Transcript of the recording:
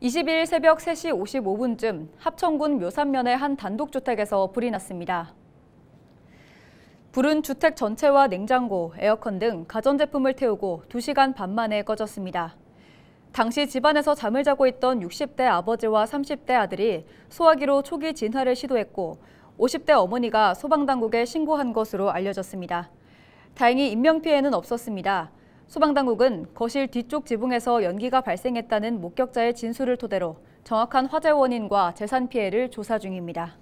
20일 새벽 3시 55분쯤 합천군 묘산면의 한 단독주택에서 불이 났습니다. 불은 주택 전체와 냉장고, 에어컨 등 가전제품을 태우고 2시간 반 만에 꺼졌습니다. 당시 집안에서 잠을 자고 있던 60대 아버지와 30대 아들이 소화기로 초기 진화를 시도했고 50대 어머니가 소방당국에 신고한 것으로 알려졌습니다. 다행히 인명피해는 없었습니다. 소방당국은 거실 뒤쪽 지붕에서 연기가 발생했다는 목격자의 진술을 토대로 정확한 화재 원인과 재산 피해를 조사 중입니다.